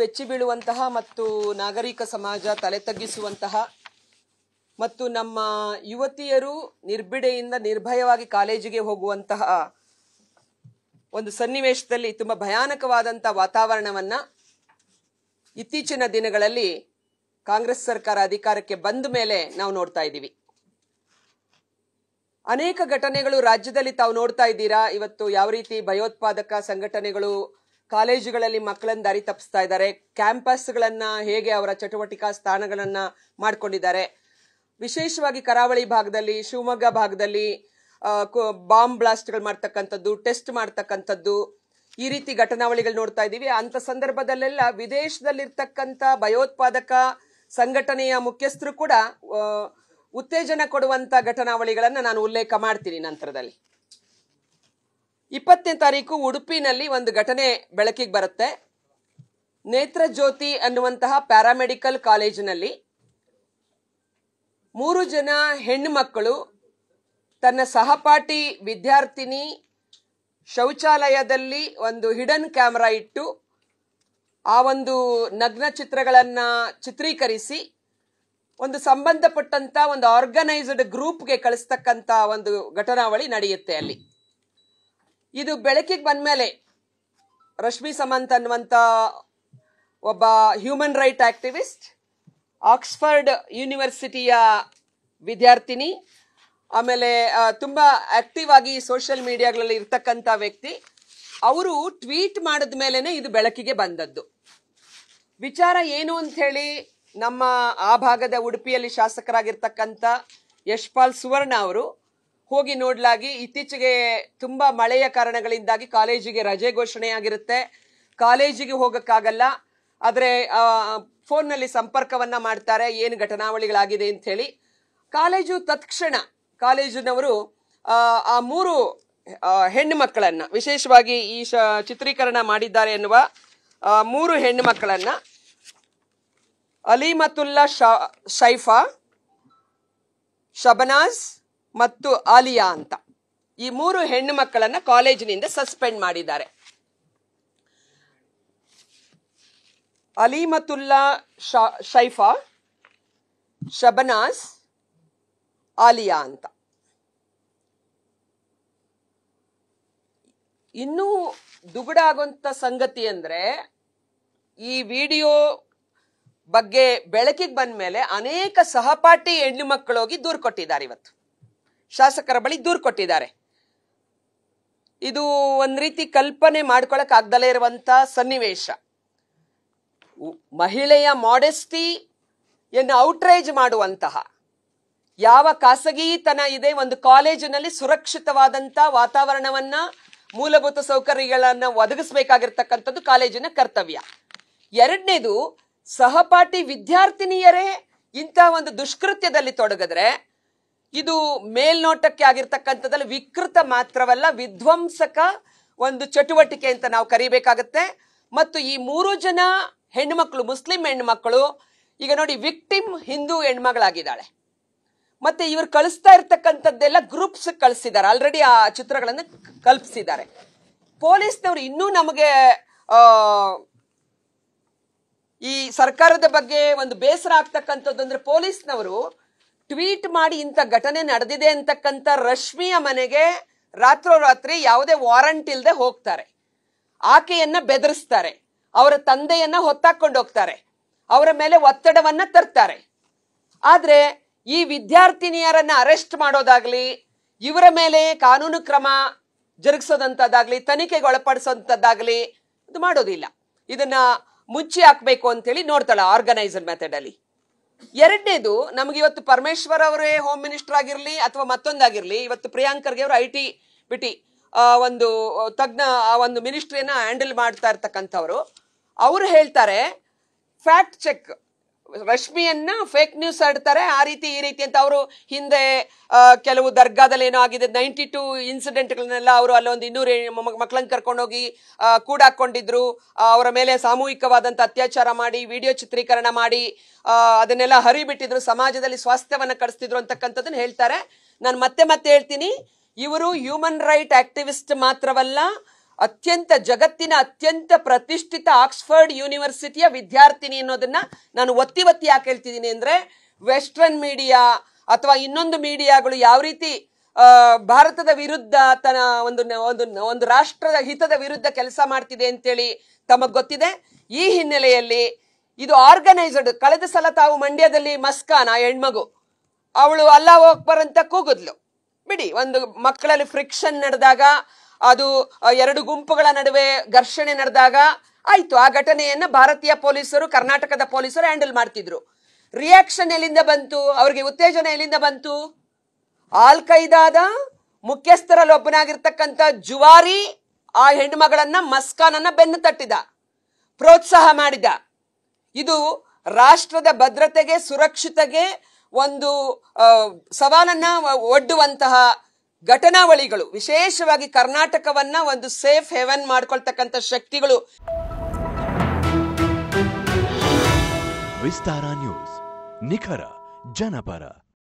ಬೆಚ್ಚಿ ಬೀಳುವಂತಹ ಮತ್ತು ನಾಗರಿಕ ಸಮಾಜ ತಲೆ ತಗ್ಗಿಸುವಂತಹ ಮತ್ತು ನಮ್ಮ ಯುವತಿಯರು ನಿರ್ಬಿಡೆಯಿಂದ ನಿರ್ಭಯವಾಗಿ ಕಾಲೇಜಿಗೆ ಹೋಗುವಂತಹ ಒಂದು ಸನ್ನಿವೇಶದಲ್ಲಿ ತುಂಬ ಭಯಾನಕವಾದಂಥ ವಾತಾವರಣವನ್ನ ಇತ್ತೀಚಿನ ದಿನಗಳಲ್ಲಿ ಕಾಂಗ್ರೆಸ್ ಸರ್ಕಾರ ಅಧಿಕಾರಕ್ಕೆ ಬಂದ ಮೇಲೆ ನಾವು ನೋಡ್ತಾ ಇದ್ದೀವಿ ಅನೇಕ ಘಟನೆಗಳು ರಾಜ್ಯದಲ್ಲಿ ತಾವು ನೋಡ್ತಾ ಇದ್ದೀರಾ ಇವತ್ತು ಯಾವ ರೀತಿ ಭಯೋತ್ಪಾದಕ ಸಂಘಟನೆಗಳು ಕಾಲೇಜುಗಳಲ್ಲಿ ಮಕ್ಕಳನ್ನು ದಾರಿ ತಪ್ಪಿಸ್ತಾ ಇದ್ದಾರೆ ಕ್ಯಾಂಪಸ್ಗಳನ್ನು ಹೇಗೆ ಅವರ ಚಟುವಟಿಕಾ ಸ್ಥಾನಗಳನ್ನು ಮಾಡಿಕೊಂಡಿದ್ದಾರೆ ವಿಶೇಷವಾಗಿ ಕರಾವಳಿ ಭಾಗದಲ್ಲಿ ಶಿವಮೊಗ್ಗ ಭಾಗದಲ್ಲಿ ಬಾಂಬ್ ಬ್ಲಾಸ್ಟ್ಗಳು ಮಾಡ್ತಕ್ಕಂಥದ್ದು ಟೆಸ್ಟ್ ಮಾಡ್ತಕ್ಕಂಥದ್ದು ಈ ರೀತಿ ಘಟನಾವಳಿಗಳು ನೋಡ್ತಾ ಇದ್ದೀವಿ ಅಂಥ ಸಂದರ್ಭದಲ್ಲೆಲ್ಲ ವಿದೇಶದಲ್ಲಿರ್ತಕ್ಕಂಥ ಭಯೋತ್ಪಾದಕ ಸಂಘಟನೆಯ ಮುಖ್ಯಸ್ಥರು ಕೂಡ ಉತ್ತೇಜನ ಕೊಡುವಂಥ ಘಟನಾವಳಿಗಳನ್ನು ನಾನು ಉಲ್ಲೇಖ ಮಾಡ್ತೀನಿ ನಂತರದಲ್ಲಿ ಇಪ್ಪತ್ತನೇ ತಾರೀಕು ಉಡುಪಿನಲ್ಲಿ ಒಂದು ಘಟನೆ ಬೆಳಕಿಗೆ ಬರುತ್ತೆ ನೇತ್ರಜ್ಯೋತಿ ಅನ್ನುವಂತಹ ಪ್ಯಾರಾಮೆಡಿಕಲ್ ಕಾಲೇಜಿನಲ್ಲಿ ಮೂರು ಜನ ಹೆಣ್ಣು ಮಕ್ಕಳು ತನ್ನ ಸಹಪಾಠಿ ವಿದ್ಯಾರ್ಥಿನಿ ಶೌಚಾಲಯದಲ್ಲಿ ಒಂದು ಹಿಡನ್ ಕ್ಯಾಮರಾ ಇಟ್ಟು ಆ ಒಂದು ನಗ್ನ ಚಿತ್ರಗಳನ್ನು ಚಿತ್ರೀಕರಿಸಿ ಒಂದು ಸಂಬಂಧಪಟ್ಟಂಥ ಒಂದು ಆರ್ಗನೈಸ್ಡ್ ಗ್ರೂಪ್ಗೆ ಕಳಿಸ್ತಕ್ಕಂಥ ಒಂದು ಘಟನಾವಳಿ ನಡೆಯುತ್ತೆ ಅಲ್ಲಿ ಇದು ಬೆಳಕಿಗೆ ಬಂದ ಮೇಲೆ ರಶ್ಮಿ ಸಮಂತ್ ಅನ್ನುವಂಥ ಒಬ್ಬ ಹ್ಯೂಮನ್ ರೈಟ್ ಆಕ್ಟಿವಿಸ್ಟ್ ಆಕ್ಸ್ಫರ್ಡ್ ಯೂನಿವರ್ಸಿಟಿಯ ವಿದ್ಯಾರ್ಥಿನಿ ಆಮೇಲೆ ತುಂಬ ಆಕ್ಟಿವ್ ಆಗಿ ಸೋಷಿಯಲ್ ಮೀಡಿಯಾಗಳಲ್ಲಿ ಇರ್ತಕ್ಕಂಥ ವ್ಯಕ್ತಿ ಅವರು ಟ್ವೀಟ್ ಮಾಡಿದ ಮೇಲೇ ಇದು ಬೆಳಕಿಗೆ ಬಂದದ್ದು ವಿಚಾರ ಏನು ಅಂತ ಹೇಳಿ ನಮ್ಮ ಆ ಭಾಗದ ಉಡುಪಿಯಲ್ಲಿ ಶಾಸಕರಾಗಿರ್ತಕ್ಕಂಥ ಯಶ್ಪಾಲ್ ಸುವರ್ಣ ಅವರು ಹೋಗಿ ನೋಡ್ಲಾಗಿ ಇತ್ತೀಚೆಗೆ ತುಂಬಾ ಮಳೆಯ ಕಾರಣಗಳಿಂದಾಗಿ ಕಾಲೇಜಿಗೆ ರಜೆ ಘೋಷಣೆಯಾಗಿರುತ್ತೆ ಕಾಲೇಜಿಗೆ ಹೋಗಕ್ಕಾಗಲ್ಲ ಆದರೆ ಫೋನ್ನಲ್ಲಿ ಸಂಪರ್ಕವನ್ನ ಮಾಡ್ತಾರೆ ಏನು ಘಟನಾವಳಿಗಳಾಗಿದೆ ಅಂತ ಹೇಳಿ ಕಾಲೇಜು ತತ್ಕ್ಷಣ ಕಾಲೇಜಿನವರು ಆ ಮೂರು ಹೆಣ್ಣು ಮಕ್ಕಳನ್ನ ವಿಶೇಷವಾಗಿ ಈ ಚಿತ್ರೀಕರಣ ಮಾಡಿದ್ದಾರೆ ಎನ್ನುವ ಮೂರು ಹೆಣ್ಣು ಮಕ್ಕಳನ್ನ ಅಲಿಮತುಲ್ಲಾ ಶೈಫಾ ಶಬನಾಜ್ ಮತ್ತು ಆಲಿಯಾ ಅಂತ ಈ ಮೂರು ಹೆಣ್ಣು ಮಕ್ಕಳನ್ನ ಕಾಲೇಜಿನಿಂದ ಸಸ್ಪೆಂಡ್ ಮಾಡಿದ್ದಾರೆ ಅಲಿಮತುಲ್ಲಾ ಶೈಫಾ ಶಬನಾಸ್ ಆಲಿಯಾ ಅಂತ ಇನ್ನೂ ದುಗುಡ ಆಗುವಂತ ಸಂಗತಿ ಅಂದ್ರೆ ಈ ವಿಡಿಯೋ ಬಗ್ಗೆ ಬೆಳಕಿಗೆ ಬಂದ ಮೇಲೆ ಅನೇಕ ಸಹಪಾಠಿ ಹೆಣ್ಣು ಮಕ್ಕಳೋಗಿ ದೂರು ಕೊಟ್ಟಿದ್ದಾರೆ ಇವತ್ತು ಶಾಸಕರ ಬಳಿ ದೂರು ಕೊಟ್ಟಿದ್ದಾರೆ ಇದು ಒಂದು ರೀತಿ ಕಲ್ಪನೆ ಮಾಡ್ಕೊಳ್ಳೋಕ್ಕಾಗ್ದಲೇ ಇರುವಂಥ ಸನ್ನಿವೇಶ ಮಹಿಳೆಯ ಎನ್ನು ಔಟ್ರೇಜ್ ಮಾಡುವಂತಹ ಯಾವ ಖಾಸಗಿತನ ಇದೆ ಒಂದು ಕಾಲೇಜಿನಲ್ಲಿ ಸುರಕ್ಷಿತವಾದಂಥ ವಾತಾವರಣವನ್ನು ಮೂಲಭೂತ ಸೌಕರ್ಯಗಳನ್ನು ಒದಗಿಸಬೇಕಾಗಿರ್ತಕ್ಕಂಥದ್ದು ಕಾಲೇಜಿನ ಕರ್ತವ್ಯ ಎರಡನೇದು ಸಹಪಾಠಿ ವಿದ್ಯಾರ್ಥಿನಿಯರೇ ಇಂಥ ಒಂದು ದುಷ್ಕೃತ್ಯದಲ್ಲಿ ತೊಡಗಿದ್ರೆ ಇದು ಮೇಲ್ನೋಟಕ್ಕೆ ಆಗಿರ್ತಕ್ಕಂಥದ್ದಲ್ಲಿ ವಿಕೃತ ಮಾತ್ರವಲ್ಲ ವಿಧ್ವಂಸಕ ಒಂದು ಚಟುವಟಿಕೆ ಅಂತ ನಾವು ಕರಿಬೇಕಾಗತ್ತೆ ಮತ್ತು ಈ ಮೂರು ಜನ ಹೆಣ್ಮಕ್ಳು ಮುಸ್ಲಿಂ ಹೆಣ್ಮಕ್ಳು ಈಗ ನೋಡಿ ವಿಕ್ಟಿಮ್ ಹಿಂದೂ ಹೆಣ್ಮಗಳಾಗಿದ್ದಾಳೆ ಮತ್ತೆ ಇವರು ಕಳಿಸ್ತಾ ಇರ್ತಕ್ಕಂಥದ್ದೆಲ್ಲ ಗ್ರೂಪ್ಸ್ ಕಳಿಸಿದ್ದಾರೆ ಆಲ್ರೆಡಿ ಆ ಚಿತ್ರಗಳನ್ನು ಕಲ್ಪಿಸಿದ್ದಾರೆ ಪೊಲೀಸ್ನವರು ಇನ್ನೂ ನಮಗೆ ಈ ಸರ್ಕಾರದ ಬಗ್ಗೆ ಒಂದು ಬೇಸರ ಆಗ್ತಕ್ಕಂಥದ್ದು ಅಂದ್ರೆ ಪೊಲೀಸ್ನವರು ಟ್ವೀಟ್ ಮಾಡಿ ಇಂಥ ಘಟನೆ ನಡೆದಿದೆ ಅಂತಕ್ಕಂಥ ರಶ್ಮಿಯ ಮನೆಗೆ ರಾತ್ರೋರಾತ್ರಿ ಯಾವುದೇ ವಾರಂಟ್ ಇಲ್ಲದೆ ಹೋಗ್ತಾರೆ ಆಕೆಯನ್ನ ಬೆದರಿಸ್ತಾರೆ ಅವರ ತಂದೆಯನ್ನ ಹೊತ್ತಾಕೊಂಡು ಹೋಗ್ತಾರೆ ಅವರ ಮೇಲೆ ಒತ್ತಡವನ್ನ ತರ್ತಾರೆ ಆದರೆ ಈ ವಿದ್ಯಾರ್ಥಿನಿಯರನ್ನ ಅರೆಸ್ಟ್ ಮಾಡೋದಾಗ್ಲಿ ಇವರ ಮೇಲೆ ಕಾನೂನು ಕ್ರಮ ಜರುಗಿಸೋದಂಥದ್ದಾಗ್ಲಿ ತನಿಖೆಗೆ ಒಳಪಡಿಸೋಂಥದ್ದಾಗಲಿ ಇದು ಮಾಡೋದಿಲ್ಲ ಇದನ್ನ ಮುಚ್ಚಿ ಹಾಕ್ಬೇಕು ಅಂತೇಳಿ ನೋಡ್ತಾಳೆ ಆರ್ಗನೈಸರ್ ಮೆಥಡಲ್ಲಿ ಎರಡನೇದು ನಮಗೆ ಇವತ್ತು ಪರಮೇಶ್ವರ್ ಅವರೇ ಹೋಮ್ ಮಿನಿಸ್ಟರ್ ಆಗಿರಲಿ ಅಥವಾ ಮತ್ತೊಂದಾಗಿರಲಿ ಇವತ್ತು ಪ್ರಿಯಾಂಕರ್ಗೆ ಅವರು ಐ ಟಿ ಬಿಟಿ ಒಂದು ತಜ್ಞ ಆ ಒಂದು ಮಿನಿಸ್ಟ್ರಿಯನ್ನ ಹ್ಯಾಂಡಲ್ ಮಾಡ್ತಾ ಇರ್ತಕ್ಕಂಥವ್ರು ಅವರು ಹೇಳ್ತಾರೆ ಫ್ಯಾಕ್ಟ್ ಚೆಕ್ ರಶ್ಮಿಯನ್ನ ಫೇಕ್ ನ್ಯೂಸ್ ಆಡ್ತಾರೆ ಆ ರೀತಿ ಈ ರೀತಿ ಅಂತ ಅವರು ಹಿಂದೆ ಕೆಲವು ದರ್ಗಾದಲ್ಲಿ ಏನೋ ಆಗಿದೆ ನೈಂಟಿ ಟೂ ಇನ್ಸಿಡೆಂಟ್ಗಳನ್ನೆಲ್ಲ ಅವರು ಅಲ್ಲೊಂದು ಇನ್ನೂರು ಮಕ್ಕಳನ್ನ ಕರ್ಕೊಂಡೋಗಿ ಕೂಡಾಕೊಂಡಿದ್ರು ಅವರ ಮೇಲೆ ಸಾಮೂಹಿಕವಾದಂಥ ಅತ್ಯಾಚಾರ ಮಾಡಿ ವಿಡಿಯೋ ಚಿತ್ರೀಕರಣ ಮಾಡಿ ಅದನ್ನೆಲ್ಲ ಹರಿಬಿಟ್ಟಿದ್ರು ಸಮಾಜದಲ್ಲಿ ಸ್ವಾಸ್ಥ್ಯವನ್ನು ಕಡಿಸ್ತಿದ್ರು ಅಂತಕ್ಕಂಥದ್ದನ್ನು ಹೇಳ್ತಾರೆ ನಾನು ಮತ್ತೆ ಮತ್ತೆ ಹೇಳ್ತೀನಿ ಇವರು ಹ್ಯೂಮನ್ ರೈಟ್ ಆಕ್ಟಿವಿಸ್ಟ್ ಮಾತ್ರವಲ್ಲ ಅತ್ಯಂತ ಜಗತ್ತಿನ ಅತ್ಯಂತ ಪ್ರತಿಷ್ಠಿತ ಆಕ್ಸ್ಫರ್ಡ್ ಯೂನಿವರ್ಸಿಟಿಯ ವಿದ್ಯಾರ್ಥಿನಿ ಅನ್ನೋದನ್ನ ನಾನು ಒತ್ತಿ ಒತ್ತಿ ಯಾಕೆ ಹೇಳ್ತಿದ್ದೀನಿ ಅಂದ್ರೆ ವೆಸ್ಟರ್ನ್ ಮೀಡಿಯಾ ಅಥವಾ ಇನ್ನೊಂದು ಮೀಡಿಯಾಗಳು ಯಾವ ರೀತಿ ಭಾರತದ ವಿರುದ್ಧ ತನ್ನ ಒಂದು ಒಂದು ಒಂದು ರಾಷ್ಟ್ರದ ಹಿತದ ವಿರುದ್ಧ ಕೆಲಸ ಮಾಡ್ತಿದೆ ಅಂತೇಳಿ ತಮಗೆ ಗೊತ್ತಿದೆ ಈ ಹಿನ್ನೆಲೆಯಲ್ಲಿ ಇದು ಆರ್ಗನೈಸ್ಡ್ ಕಳೆದ ಸಲ ತಾವು ಮಂಡ್ಯದಲ್ಲಿ ಮಸ್ಕಾನ ಹೆಣ್ಮಗು ಅವಳು ಅಲ್ಲ ಹೋಗ್ಬರಂತ ಕೂಗಿದ್ಲು ಬಿಡಿ ಒಂದು ಮಕ್ಕಳಲ್ಲಿ ಫ್ರಿಕ್ಷನ್ ನಡೆದಾಗ ಅದು ಎರಡು ಗುಂಪುಗಳ ನಡುವೆ ಘರ್ಷಣೆ ನಡೆದಾಗ ಆಯ್ತು ಆ ಘಟನೆಯನ್ನು ಭಾರತೀಯ ಪೊಲೀಸರು ಕರ್ನಾಟಕದ ಪೊಲೀಸರು ಹ್ಯಾಂಡಲ್ ಮಾಡ್ತಿದ್ರು ರಿಯಾಕ್ಷನ್ ಎಲ್ಲಿಂದ ಬಂತು ಅವರಿಗೆ ಉತ್ತೇಜನ ಎಲ್ಲಿಂದ ಬಂತು ಆಲ್ ಕೈದಾದ ಮುಖ್ಯಸ್ಥರಲ್ಲಿ ಒಬ್ಬನಾಗಿರ್ತಕ್ಕಂಥ ಜುವಾರಿ ಆ ಹೆಣ್ಮಗಳನ್ನ ಮಸ್ಕಾನನ್ನ ಬೆನ್ನು ತಟ್ಟಿದ ಪ್ರೋತ್ಸಾಹ ಮಾಡಿದ ಇದು ರಾಷ್ಟ್ರದ ಭದ್ರತೆಗೆ ಸುರಕ್ಷತೆಗೆ ಒಂದು ಸವಾಲನ್ನ ಒಡ್ಡುವಂತಹ ಘಟನಾವಳಿಗಳು ವಿಶೇಷವಾಗಿ ಕರ್ನಾಟಕವನ್ನ ಒಂದು ಸೇಫ್ ಹೆವನ್ ಮಾಡ್ಕೊಳ್ತಕ್ಕಂಥ ಶಕ್ತಿಗಳು ವಿಸ್ತಾರ ನ್ಯೂಸ್ ನಿಖರ ಜನಪರ